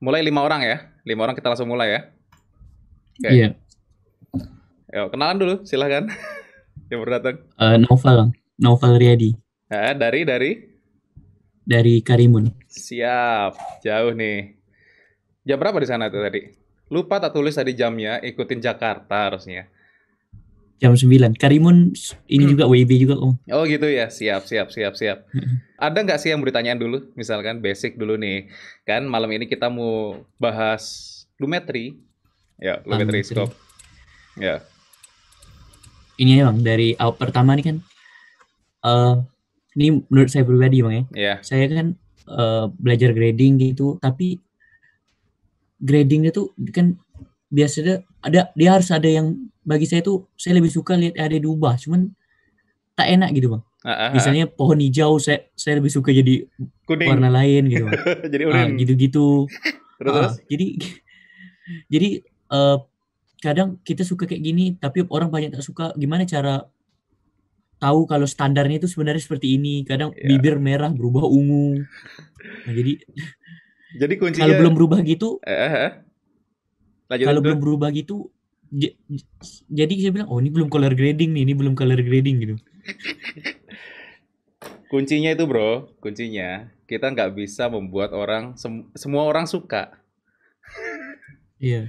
Mulai lima orang ya. Lima orang kita langsung mulai ya. Okay. Iya. Yo, kenalan dulu, silahkan. Yang berdatang. Uh, eh, novel, novel Riyadi. Eh dari dari dari Karimun. Siap, jauh nih. Jam berapa di sana tuh tadi? Lupa tak tulis tadi jamnya, ikutin Jakarta harusnya jam 9. Karimun ini hmm. juga WIB juga om. Oh gitu ya, siap siap siap siap. Ada nggak sih yang mau ditanyain dulu? Misalkan basic dulu nih. Kan malam ini kita mau bahas Lumetri. Ya, Lumetri scope. Ya. Ini ya Bang, dari awal pertama nih kan uh, ini menurut saya pribadi Bang ya. Yeah. Saya kan uh, belajar grading gitu, tapi gradingnya tuh kan biasanya ada dia harus ada yang bagi saya itu saya lebih suka lihat ada diubah cuman tak enak gitu bang Aha. Ah, ah. misalnya pohon hijau saya saya lebih suka jadi Kuning. warna lain gitu bang. jadi uh, gitu-gitu terus, uh, terus? jadi jadi uh, kadang kita suka kayak gini tapi orang banyak tak suka gimana cara tahu kalau standarnya itu sebenarnya seperti ini kadang yeah. bibir merah berubah ungu nah, jadi jadi kuncinya kalau belum berubah gitu uh eh, -huh eh, kalau belum berubah gitu jadi saya bilang oh ini belum color grading nih ini belum color grading gitu kuncinya itu bro kuncinya kita nggak bisa membuat orang sem semua orang suka iya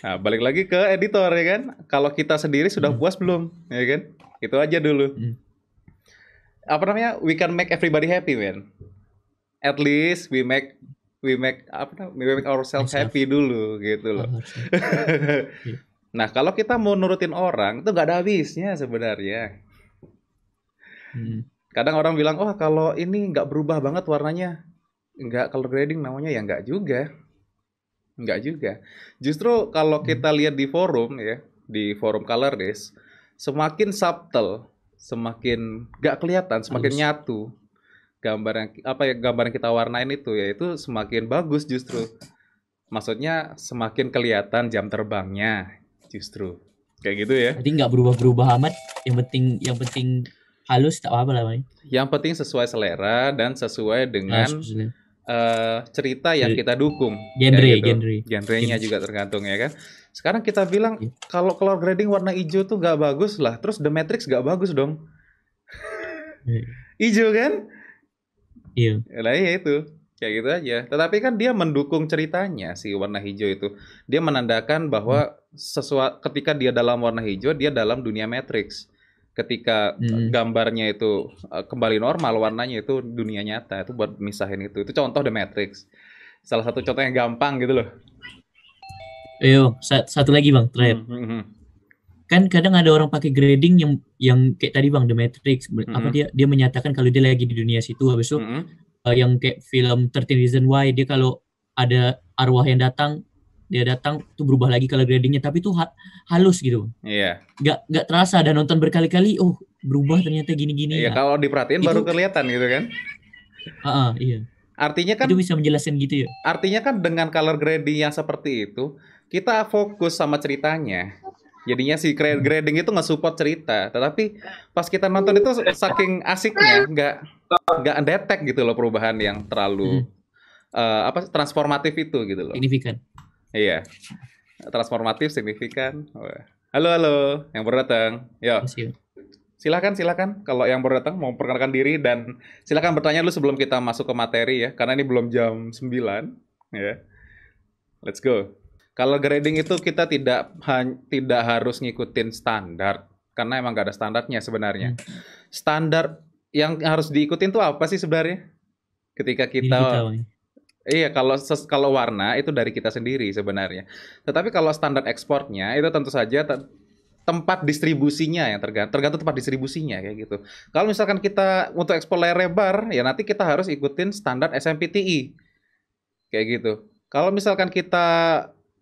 nah balik lagi ke editor ya kan kalau kita sendiri sudah hmm. puas belum ya kan itu aja dulu hmm. apa namanya we can make everybody happy man at least we make we make apa namanya, we make ourselves happy dulu gitu loh. Oh, iya. nah kalau kita mau nurutin orang itu nggak ada habisnya sebenarnya. Hmm. Kadang orang bilang oh kalau ini nggak berubah banget warnanya nggak color grading namanya ya nggak juga, nggak juga. Justru kalau hmm. kita lihat di forum ya di forum colorist, semakin subtle, semakin nggak kelihatan, semakin Alus. nyatu gambar yang apa ya gambar yang kita warnain itu yaitu semakin bagus justru maksudnya semakin kelihatan jam terbangnya justru kayak gitu ya jadi nggak berubah-berubah amat yang penting yang penting halus tak apa lah yang penting sesuai selera dan sesuai dengan uh, cerita yang kita dukung. Genre, ya gitu. genre. Genrenya genre. juga tergantung ya kan. Sekarang kita bilang yeah. kalau color grading warna hijau tuh nggak bagus lah. Terus The Matrix nggak bagus dong. Iya. Hijau kan? Iya. Nah, ya itu. Kayak gitu aja. Tetapi kan dia mendukung ceritanya si warna hijau itu. Dia menandakan bahwa hmm. sesuatu ketika dia dalam warna hijau, dia dalam dunia Matrix. Ketika hmm. gambarnya itu e, kembali normal, warnanya itu dunia nyata. Itu buat misahin itu. Itu contoh The Matrix. Salah satu contoh yang gampang gitu loh. Ayo, iya, satu lagi bang, terakhir. Hmm, hmm, hmm kan kadang ada orang pakai grading yang yang kayak tadi bang The Matrix mm-hmm. apa dia dia menyatakan kalau dia lagi di dunia situ habis itu mm-hmm. uh, yang kayak film 13 Reasons Why dia kalau ada arwah yang datang dia datang tuh berubah lagi kalau gradingnya tapi tuh ha- halus gitu iya yeah. nggak nggak terasa dan nonton berkali-kali oh berubah ternyata gini-gini iya yeah, kalau diperhatiin itu, baru kelihatan gitu kan uh, uh, iya artinya kan itu bisa menjelaskan gitu ya artinya kan dengan color grading yang seperti itu kita fokus sama ceritanya jadinya si hmm. grading itu nggak support cerita tetapi pas kita nonton itu hmm. saking asiknya nggak nggak detek gitu loh perubahan yang terlalu hmm. uh, apa transformatif itu gitu loh signifikan iya transformatif signifikan halo halo yang baru datang yo silakan silakan kalau yang baru datang mau perkenalkan diri dan silakan bertanya dulu sebelum kita masuk ke materi ya karena ini belum jam 9 ya let's go kalau grading itu kita tidak ha, tidak harus ngikutin standar karena emang gak ada standarnya sebenarnya. Hmm. Standar yang harus diikutin tuh apa sih sebenarnya? Ketika kita, kita Iya, kalau kalau warna itu dari kita sendiri sebenarnya. Tetapi kalau standar ekspornya itu tentu saja te tempat distribusinya yang tergantung, tergantung tempat distribusinya kayak gitu. Kalau misalkan kita untuk ekspor layar lebar, ya nanti kita harus ikutin standar SMPTI. Kayak gitu. Kalau misalkan kita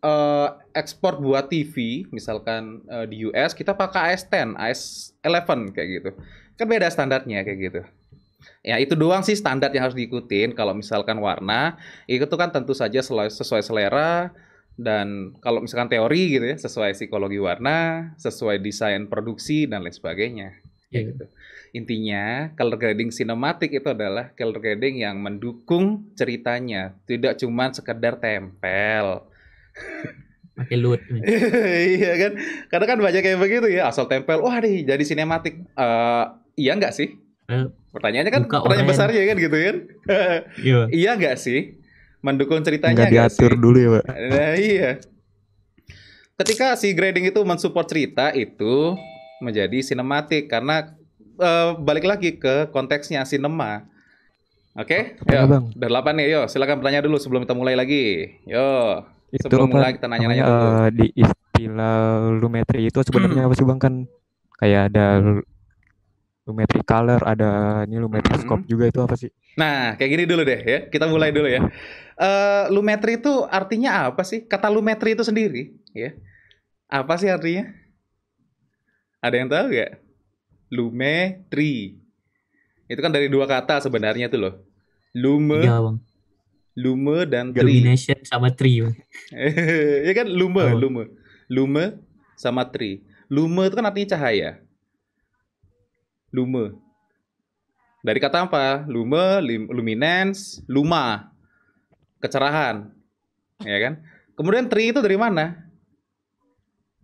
uh, ekspor buat TV misalkan uh, di US kita pakai AS10, AS11 kayak gitu. Kan beda standarnya kayak gitu. Ya itu doang sih standar yang harus diikutin. Kalau misalkan warna itu kan tentu saja sesuai selera dan kalau misalkan teori gitu ya sesuai psikologi warna, sesuai desain produksi dan lain sebagainya. Ya, gitu. Intinya color grading sinematik itu adalah color grading yang mendukung ceritanya, tidak cuma sekedar tempel pakai loot iya kan karena kan banyak yang begitu ya asal tempel wah nih jadi sinematik uh, iya nggak sih eh, pertanyaannya kan pertanyaan besar ya kan gitu kan iya iya nggak sih mendukung ceritanya nggak diatur sih? dulu ya pak nah, iya ketika si grading itu mensupport cerita itu menjadi sinematik karena uh, balik lagi ke konteksnya sinema oke okay? ya bang. udah nih yo silakan bertanya dulu sebelum kita mulai lagi yo itu sebelum mulai kita nanya-nanya namanya, Uh, di istilah lumetri itu sebenarnya apa sih bang kan kayak ada lumetri color, ada ini lumetri scope mm-hmm. juga itu apa sih? Nah, kayak gini dulu deh ya. Kita mulai dulu ya. Uh, lumetri itu artinya apa sih? Kata lumetri itu sendiri, ya. Apa sih artinya? Ada yang tahu gak? Lumetri. Itu kan dari dua kata sebenarnya tuh loh. Lume. ya, bang. Lume dan tri Domination sama Tri. ya kan Lume, oh. Lume. Lume sama tri. Lume itu kan artinya cahaya. Lume. Dari kata apa? Lume, lim, luminance, luma. Kecerahan. Ya kan? Kemudian tri itu dari mana?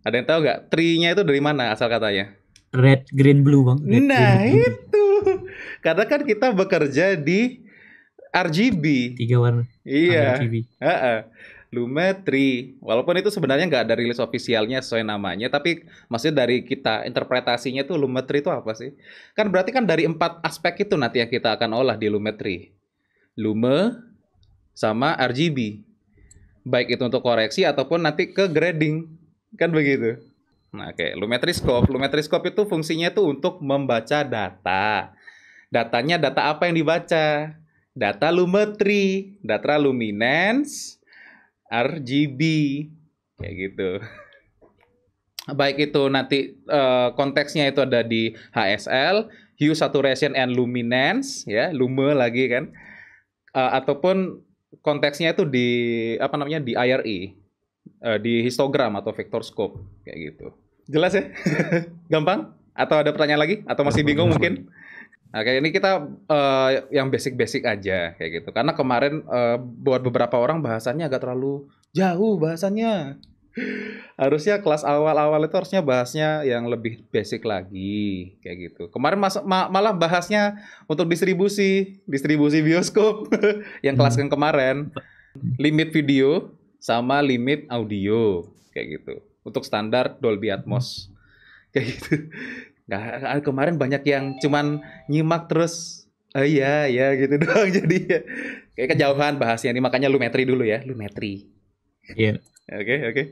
Ada yang tahu nggak? tri nya itu dari mana asal katanya? Red, green, blue, Bang. Red, nah, green, itu. Karena kan kita bekerja di RGB. Tiga warna. Iya. RGB. Uh -uh. Lumetri. Walaupun itu sebenarnya nggak ada rilis ofisialnya sesuai namanya, tapi masih dari kita interpretasinya tuh Lumetri itu apa sih? Kan berarti kan dari empat aspek itu nanti yang kita akan olah di Lumetri. Lume sama RGB. Baik itu untuk koreksi ataupun nanti ke grading. Kan begitu. Nah, oke, okay. lumetri scope itu fungsinya itu untuk membaca data. Datanya data apa yang dibaca? data lumetri, data luminance, RGB, kayak gitu. Baik itu nanti eh, konteksnya itu ada di HSL, hue saturation and luminance, ya lume lagi kan, eh, ataupun konteksnya itu di apa namanya di IRE, eh, di histogram atau vector scope kayak gitu. Jelas ya? Gampang? Atau ada pertanyaan lagi? Atau masih bingung mungkin? Oke nah, ini kita uh, yang basic-basic aja kayak gitu. Karena kemarin uh, buat beberapa orang bahasannya agak terlalu jauh bahasannya. harusnya kelas awal-awal itu harusnya bahasnya yang lebih basic lagi kayak gitu. Kemarin mas ma malah bahasnya untuk distribusi, distribusi bioskop yang kelas hmm. yang kemarin. Limit video sama limit audio kayak gitu. Untuk standar Dolby Atmos kayak gitu. Nah, eh, eh, kemarin banyak yang cuman nyimak terus Oh iya, iya gitu doang jadi ya. kayak kejauhan bahasnya ini makanya lu metri dulu ya, lu metri. Iya. Yeah. Oke, okay, oke. Okay.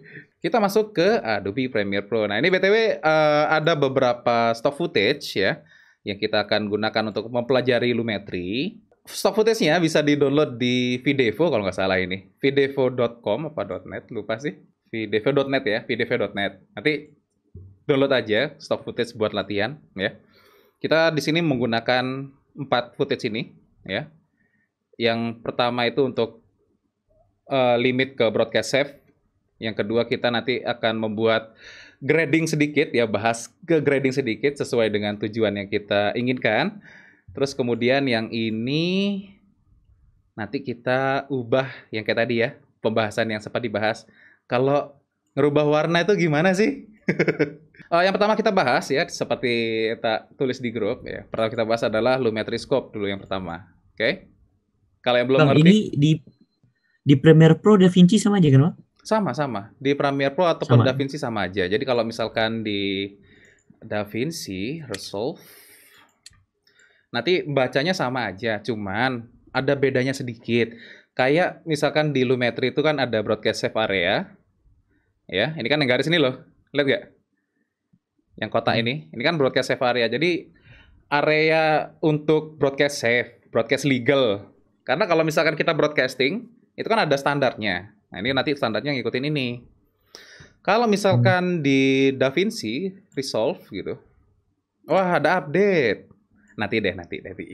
Kita masuk ke Adobe Premiere Pro. Nah, ini BTW uh, eh, ada beberapa stock footage ya yang kita akan gunakan untuk mempelajari Lumetri. Stock footage-nya bisa di-download di Videvo kalau nggak salah ini. videvo.com apa .net, lupa sih. videvo.net ya, videvo.net. Nanti download aja stock footage buat latihan ya. Kita di sini menggunakan empat footage ini ya. Yang pertama itu untuk uh, limit ke broadcast save. Yang kedua kita nanti akan membuat grading sedikit ya bahas ke grading sedikit sesuai dengan tujuan yang kita inginkan. Terus kemudian yang ini nanti kita ubah yang kayak tadi ya pembahasan yang sempat dibahas. Kalau ngerubah warna itu gimana sih? Uh, yang pertama kita bahas ya, seperti tak tulis di grup ya. Pertama kita bahas adalah Lumetriscope dulu yang pertama. Oke? Okay? Kalau yang belum Bang, ngerti. ini di di Premiere Pro DaVinci sama aja kan, Bang? Sama, sama. Di Premiere Pro ataupun DaVinci sama aja. Jadi kalau misalkan di DaVinci Resolve nanti bacanya sama aja, cuman ada bedanya sedikit. Kayak misalkan di Lumetri itu kan ada broadcast save area. Ya, ini kan yang garis ini loh. Lihat gak? yang kota ini. Ini kan broadcast safe area. Jadi area untuk broadcast safe, broadcast legal. Karena kalau misalkan kita broadcasting, itu kan ada standarnya. Nah, ini nanti standarnya ngikutin ini. Kalau misalkan hmm. di DaVinci Resolve gitu. Wah, ada update. Nanti deh, nanti nanti.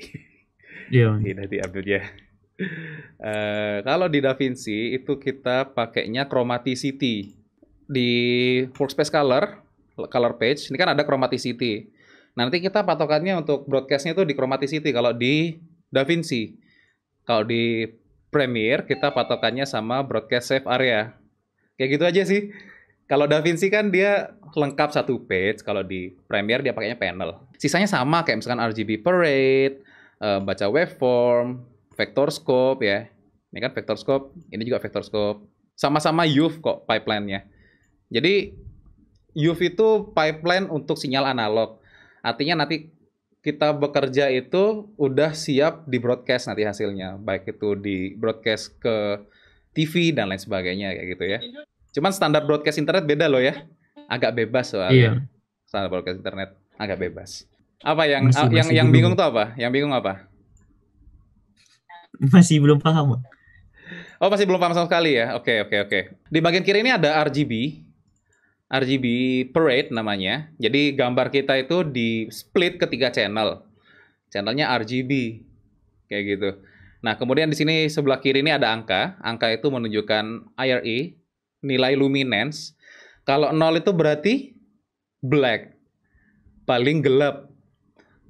Iya. nanti, iya. nanti update ya. Uh, eh, kalau di DaVinci itu kita pakainya chromaticity di workspace color color page, ini kan ada chromaticity. Nah, nanti kita patokannya untuk broadcastnya itu di chromaticity. Kalau di DaVinci, kalau di Premiere kita patokannya sama broadcast save area. Kayak gitu aja sih. Kalau DaVinci kan dia lengkap satu page, kalau di Premiere dia pakainya panel. Sisanya sama kayak misalkan RGB parade, eh, baca waveform, vector scope ya. Ini kan vector scope, ini juga vector scope. Sama-sama UV kok pipeline-nya. Jadi UV itu pipeline untuk sinyal analog. Artinya nanti kita bekerja itu udah siap di broadcast nanti hasilnya, baik itu di broadcast ke TV dan lain sebagainya kayak gitu ya. Cuman standar broadcast internet beda loh ya. Agak bebas soalnya. Iya. Standar broadcast internet agak bebas. Apa yang masih, yang masih yang bingung. bingung tuh apa? Yang bingung apa? Masih belum paham. Oh, masih belum paham sama sekali ya. Oke, okay, oke, okay, oke. Okay. Di bagian kiri ini ada RGB RGB parade namanya. Jadi gambar kita itu di split ke tiga channel. Channelnya RGB kayak gitu. Nah, kemudian di sini sebelah kiri ini ada angka. Angka itu menunjukkan IRE, nilai luminance. Kalau nol itu berarti black, paling gelap.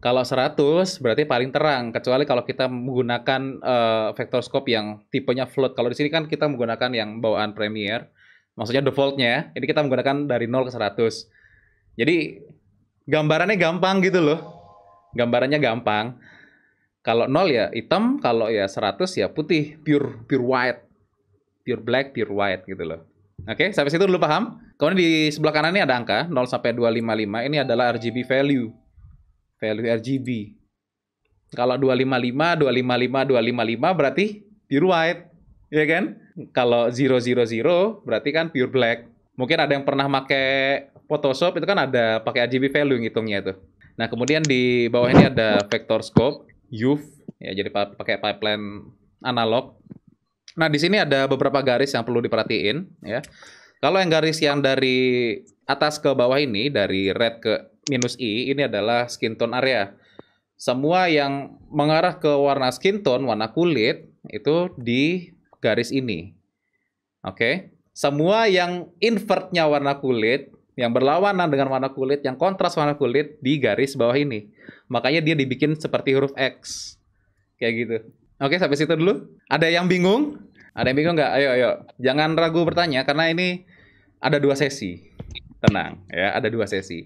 Kalau 100 berarti paling terang, kecuali kalau kita menggunakan uh, vektorskop yang tipenya float. Kalau di sini kan kita menggunakan yang bawaan Premiere. Maksudnya defaultnya, ini kita menggunakan dari 0 ke 100. Jadi gambarannya gampang gitu loh. Gambarannya gampang. Kalau 0 ya hitam, kalau ya 100 ya putih, pure pure white. Pure black, pure white gitu loh. Oke, sampai situ dulu paham? Kemudian di sebelah kanan ini ada angka 0 sampai 255. Ini adalah RGB value. Value RGB. Kalau 255, 255, 255 berarti pure white. ya kan? kalau 000 berarti kan pure black. Mungkin ada yang pernah pakai Photoshop itu kan ada pakai RGB value ngitungnya itu. Nah kemudian di bawah ini ada vector scope, UV ya jadi pakai pipeline analog. Nah di sini ada beberapa garis yang perlu diperhatiin ya. Kalau yang garis yang dari atas ke bawah ini dari red ke minus i ini adalah skin tone area. Semua yang mengarah ke warna skin tone, warna kulit itu di garis ini. Oke. Okay? Semua yang invertnya warna kulit, yang berlawanan dengan warna kulit, yang kontras warna kulit di garis bawah ini. Makanya dia dibikin seperti huruf X. Kayak gitu. Oke, sampai situ dulu. Ada yang bingung? Ada yang bingung nggak? Ayo, ayo. Jangan ragu bertanya, karena ini ada dua sesi. Tenang, ya. Ada dua sesi.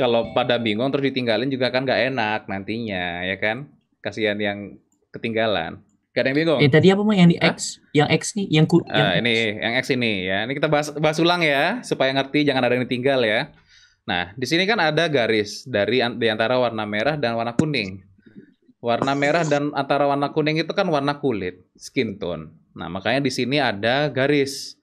Kalau pada bingung terus ditinggalin juga kan nggak enak nantinya, ya kan? Kasihan yang ketinggalan. Gak ada yang bingung. Eh tadi apa mah yang di Hah? X, yang X nih, yang Uh, Yang ini, X. yang X ini ya. Ini kita bahas bahas ulang ya, supaya ngerti, jangan ada yang ditinggal ya. Nah, di sini kan ada garis dari di antara warna merah dan warna kuning. Warna merah dan antara warna kuning itu kan warna kulit, skin tone. Nah, makanya di sini ada garis.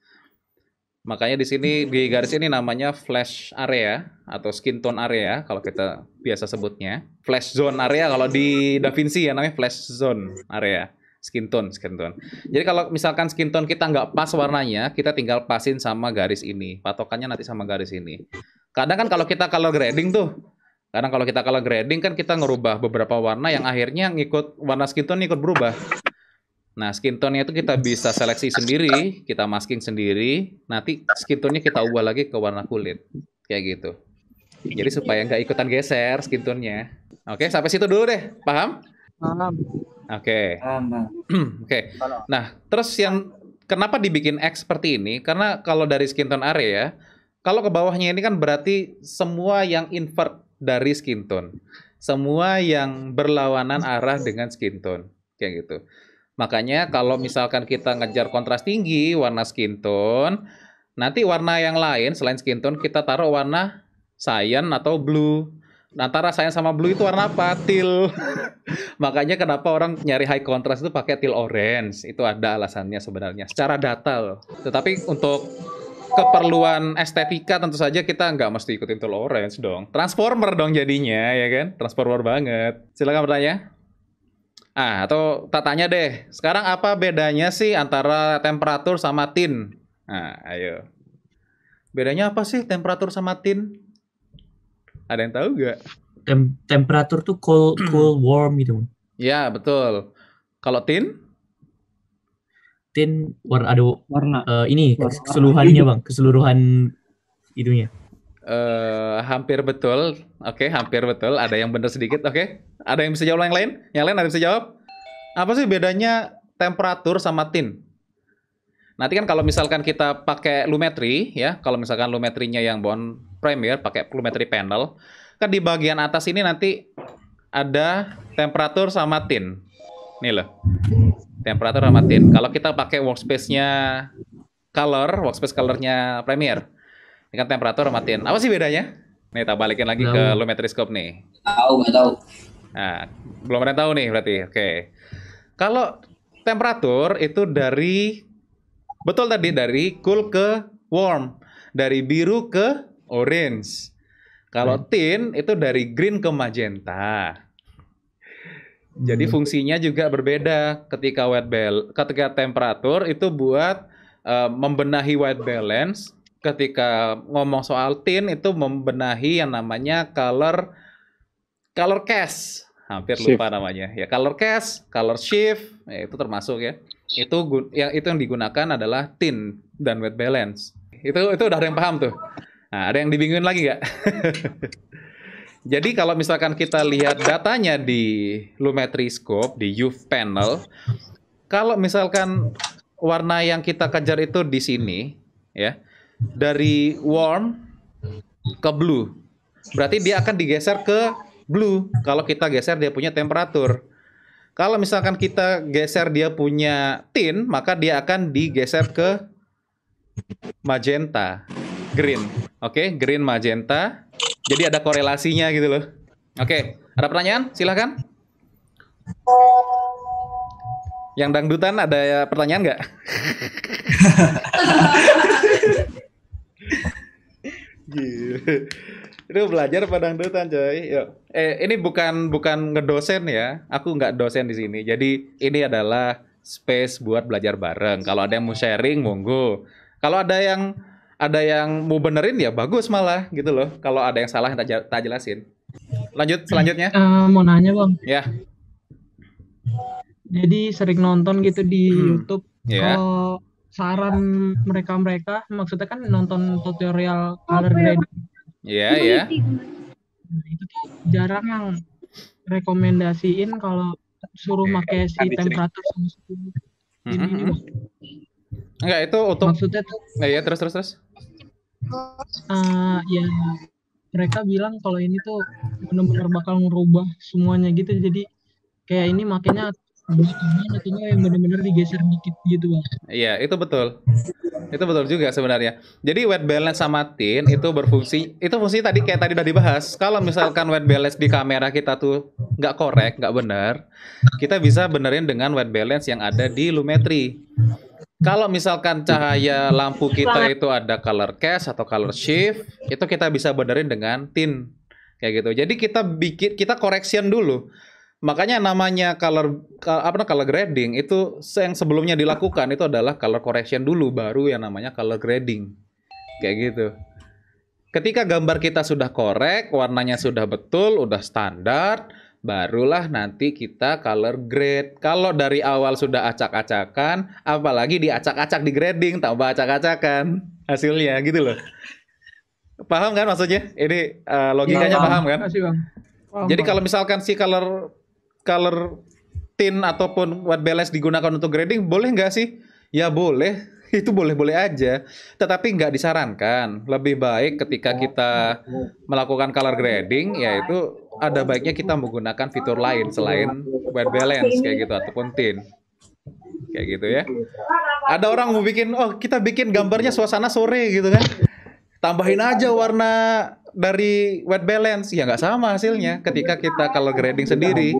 Makanya di sini di garis ini namanya flash area atau skin tone area kalau kita biasa sebutnya. Flash zone area kalau di Da Vinci ya namanya flash zone area skin tone, skin tone. Jadi kalau misalkan skin tone kita nggak pas warnanya, kita tinggal pasin sama garis ini. Patokannya nanti sama garis ini. Kadang kan kalau kita color grading tuh, kadang kalau kita color grading kan kita ngerubah beberapa warna yang akhirnya ngikut warna skin tone ikut berubah. Nah, skin tone-nya itu kita bisa seleksi sendiri, kita masking sendiri, nanti skin tone-nya kita ubah lagi ke warna kulit. Kayak gitu. Jadi supaya nggak ikutan geser skin tone-nya. Oke, sampai situ dulu deh. Paham? malam. Oke. Okay. Oke. Okay. Nah, terus yang kenapa dibikin X seperti ini? Karena kalau dari skin tone area ya, kalau ke bawahnya ini kan berarti semua yang invert dari skin tone. Semua yang berlawanan arah dengan skin tone. Kayak gitu. Makanya kalau misalkan kita ngejar kontras tinggi warna skin tone, nanti warna yang lain selain skin tone kita taruh warna cyan atau blue. Nah, antara cyan sama blue itu warna apa? Teal. Makanya kenapa orang nyari high contrast itu pakai teal orange. Itu ada alasannya sebenarnya. Secara data loh. Tetapi untuk keperluan estetika tentu saja kita nggak mesti ikutin teal orange dong. Transformer dong jadinya ya kan? Transformer banget. Silakan bertanya. Ah, atau tak tanya deh. Sekarang apa bedanya sih antara temperatur sama tin? Nah, ayo. Bedanya apa sih temperatur sama tin? Ada yang tahu nggak? tem temperatur tuh cool hmm. cool warm gitu ya betul kalau tin tin warna ada warna uh, eh, ini warna. keseluruhannya bang keseluruhan itunya uh, eh, hampir betul oke okay, hampir betul ada yang benar sedikit oke okay. ada yang bisa jawab yang lain yang lain ada yang bisa jawab apa sih bedanya temperatur sama tin Nanti kan kalau misalkan kita pakai lumetri ya, kalau misalkan lumetrinya yang bon premier pakai lumetri panel, Kan di bagian atas ini nanti ada temperatur sama tin. Nih loh. Temperatur sama tin. Kalau kita pakai workspace-nya color, workspace color-nya premier, Ini kan temperatur sama tin. Apa sih bedanya? Nih, kita balikin lagi tahu. ke Lumetriscope nih. Tahu, nggak tahu. Nah, belum ada tahu nih berarti. Oke. Okay. Kalau temperatur itu dari betul tadi dari cool ke warm, dari biru ke orange. Kalau hmm. tin itu dari green ke magenta. Jadi hmm. fungsinya juga berbeda ketika white balance, ketika temperatur itu buat uh, membenahi white balance. Ketika ngomong soal tin itu membenahi yang namanya color color cast. Hampir shift. lupa namanya. Ya color cast, color shift, ya, itu termasuk ya. Itu yang itu yang digunakan adalah tin dan white balance. Itu itu udah ada yang paham tuh. Nah, ada yang dibingungin lagi nggak? Jadi kalau misalkan kita lihat datanya di Lumetri Scope, di UV panel, kalau misalkan warna yang kita kejar itu di sini, ya, dari warm ke blue, berarti dia akan digeser ke blue kalau kita geser dia punya temperatur. Kalau misalkan kita geser dia punya tin, maka dia akan digeser ke magenta green. Oke, okay, green magenta. Jadi ada korelasinya gitu loh. Oke, okay, ada pertanyaan? Silahkan. Yang dangdutan ada pertanyaan nggak? Itu belajar pada dangdutan coy. Yuk. Eh ini bukan bukan ngedosen ya. Aku nggak dosen di sini. Jadi ini adalah space buat belajar bareng. Kalau ada yang mau sharing monggo. Kalau ada yang ada yang mau benerin ya bagus malah gitu loh. Kalau ada yang salah tak, jelasin. Lanjut selanjutnya. Uh, mau nanya bang. Ya. Jadi sering nonton gitu di hmm. YouTube. Yeah. Kalau saran mereka-mereka, maksudnya kan nonton tutorial oh, color iya. grading. Iya iya. Itu tuh jarang yang rekomendasiin kalau suruh pakai si temperatur sama suhu. Mm mm-hmm. Enggak itu untuk maksudnya tuh. Enggak ya terus terus terus uh, ya mereka bilang kalau ini tuh benar-benar bakal merubah semuanya gitu jadi kayak ini makanya makanya yang benar-benar digeser dikit gitu bang. Iya itu betul, itu betul juga sebenarnya. Jadi wet balance sama tin itu berfungsi, itu fungsi tadi kayak tadi udah dibahas. Kalau misalkan wet balance di kamera kita tuh nggak korek, nggak benar, kita bisa benerin dengan wet balance yang ada di Lumetri. Kalau misalkan cahaya lampu kita itu ada color cast atau color shift, itu kita bisa benerin dengan tint kayak gitu. Jadi kita bikin kita correction dulu. Makanya namanya color apa color grading itu yang sebelumnya dilakukan itu adalah color correction dulu baru yang namanya color grading. Kayak gitu. Ketika gambar kita sudah korek, warnanya sudah betul, udah standar, barulah nanti kita color grade. Kalau dari awal sudah acak-acakan, apalagi diacak-acak di grading, tambah acak-acakan hasilnya gitu loh. Paham kan maksudnya? Ini uh, logikanya ya, paham. paham kan? Jadi kalau misalkan si color color tin ataupun white balance digunakan untuk grading, boleh nggak sih? Ya boleh, itu boleh-boleh aja, tetapi nggak disarankan. Lebih baik ketika kita melakukan color grading, yaitu ada baiknya kita menggunakan fitur lain selain white balance kayak gitu ataupun tint kayak gitu ya. Ada orang mau bikin, oh kita bikin gambarnya suasana sore gitu kan. Tambahin aja warna dari white balance ya nggak sama hasilnya ketika kita color grading sendiri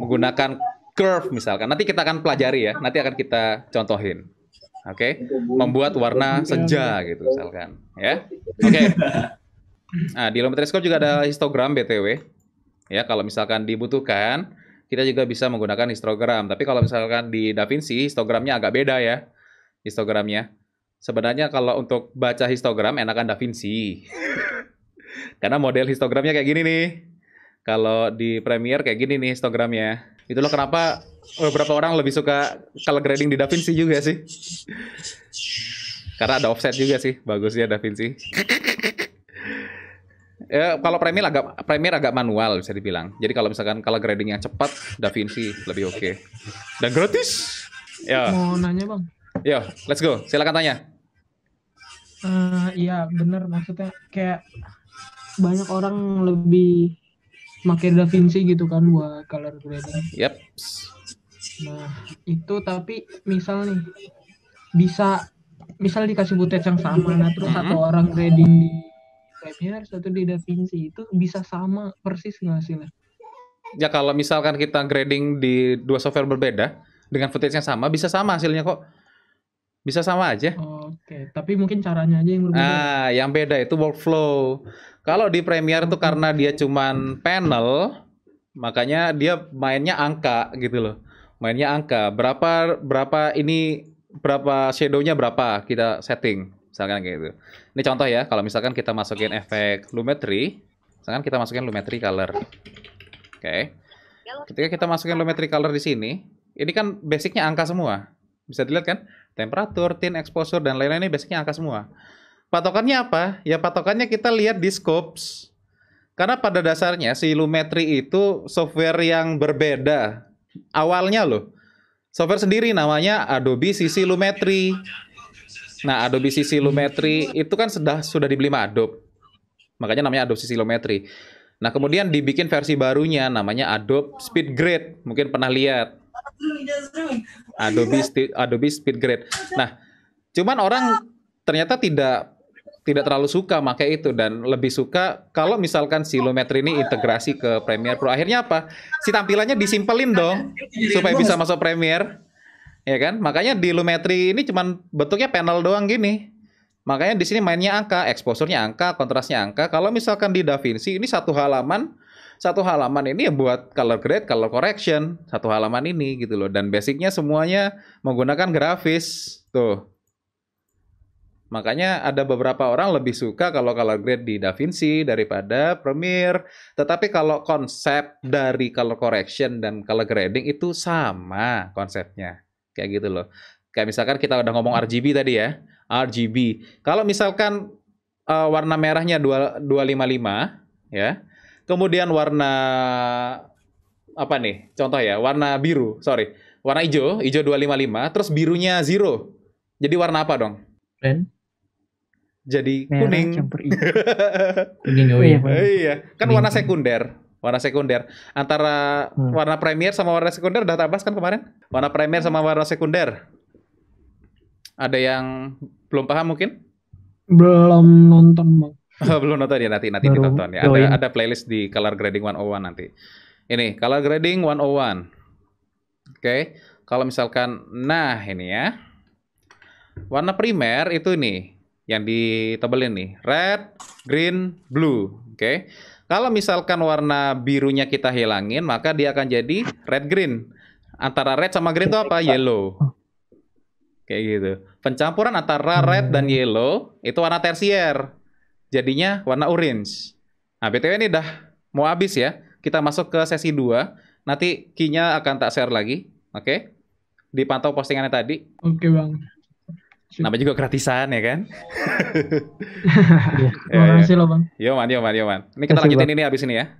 menggunakan curve misalkan nanti kita akan pelajari ya nanti akan kita contohin oke okay? membuat warna senja gitu misalkan ya oke okay. nah di Lumetri Scope juga ada histogram btw ya kalau misalkan dibutuhkan kita juga bisa menggunakan histogram tapi kalau misalkan di DaVinci histogramnya agak beda ya histogramnya sebenarnya kalau untuk baca histogram enakan DaVinci karena model histogramnya kayak gini nih kalau di Premiere kayak gini nih histogramnya Itulah kenapa beberapa orang lebih suka color grading di DaVinci juga sih. Karena ada offset juga sih, bagusnya DaVinci. ya, kalau Premiere agak Premiere agak manual bisa dibilang. Jadi kalau misalkan kalau grading yang cepat, DaVinci lebih oke. Okay. Dan gratis. Ya. Mau nanya, Bang. Ya, let's go. Silakan tanya. Uh, iya, bener maksudnya kayak banyak orang lebih Da Vinci gitu kan buat color grading. Yep. Nah, itu tapi misal nih bisa misal dikasih butet yang sama nah terus mm -hmm. satu orang grading di Premiere, satu di Da Vinci itu bisa sama persis nggak hasilnya? Ya kalau misalkan kita grading di dua software berbeda dengan footage yang sama bisa sama hasilnya kok. Bisa sama aja. Oke, tapi mungkin caranya aja yang berbeda. Ah, yang beda itu workflow. Kalau di Premier tuh karena dia cuman panel, makanya dia mainnya angka gitu loh. Mainnya angka. Berapa berapa ini berapa shadownya berapa kita setting misalkan kayak gitu. Ini contoh ya, kalau misalkan kita masukin efek lumetri, misalkan kita masukin lumetri color. Oke. Okay. Ketika kita masukin lumetri color di sini, ini kan basicnya angka semua. Bisa dilihat kan? Temperatur, tint, exposure, dan lain-lain ini basicnya angka semua. Patokannya apa? Ya patokannya kita lihat di scopes. Karena pada dasarnya si Lumetri itu software yang berbeda. Awalnya loh. Software sendiri namanya Adobe CC Lumetri. Nah, Adobe CC Lumetri itu kan sudah sudah dibeli sama Adobe. Makanya namanya Adobe CC Lumetri. Nah, kemudian dibikin versi barunya namanya Adobe SpeedGrade. Mungkin pernah lihat. Adobe Adobe SpeedGrade. Nah, cuman orang ternyata tidak tidak terlalu suka pakai itu dan lebih suka kalau misalkan si Lumetri ini integrasi ke Premiere Pro. Akhirnya apa? Si tampilannya disimpelin dong supaya bisa masuk Premiere. Ya kan? Makanya di Lumetri ini cuman bentuknya panel doang gini. Makanya di sini mainnya angka, exposure angka, kontrasnya angka. Kalau misalkan di DaVinci ini satu halaman, satu halaman ini ya buat color grade, color correction, satu halaman ini gitu loh. Dan basicnya semuanya menggunakan grafis. Tuh. Makanya ada beberapa orang lebih suka kalau color grade di DaVinci daripada Premiere. Tetapi kalau konsep dari color correction dan color grading itu sama konsepnya. Kayak gitu loh. Kayak misalkan kita udah ngomong RGB tadi ya. RGB. Kalau misalkan uh, warna merahnya 2, 255 ya. Kemudian warna apa nih? Contoh ya, warna biru, sorry. Warna hijau, hijau 255, terus birunya zero. Jadi warna apa dong? jadi Merah kuning. Campur iya. kuning oh iya. Oh, iya. Kan kuning. warna sekunder. Warna sekunder antara hmm. warna premier sama warna sekunder udah tabas kan kemarin? Warna premier sama warna sekunder. Ada yang belum paham mungkin? Belum nonton, Bang. Oh, belum nonton ya nanti nanti Baru ditonton ya. Join. Ada ada playlist di Color Grading 101 nanti. Ini Color Grading 101. Oke. Okay. Kalau misalkan nah ini ya. Warna primer itu nih yang ditebelin nih. Red, green, blue. Oke. Okay. Kalau misalkan warna birunya kita hilangin, maka dia akan jadi red green. Antara red sama green itu apa? Yellow. Kayak gitu. Pencampuran antara red dan yellow itu warna tersier. Jadinya warna orange. Nah, BTW ini dah mau habis ya. Kita masuk ke sesi 2. Nanti key akan tak share lagi. Oke. Okay? Dipantau postingannya tadi. Oke, okay, Bang. Nama juga gratisan ya kan? Terima iya. iya. kasih loh bang. Yo man, yo man, yo man. Ini kita lanjutin ini habis ini ya.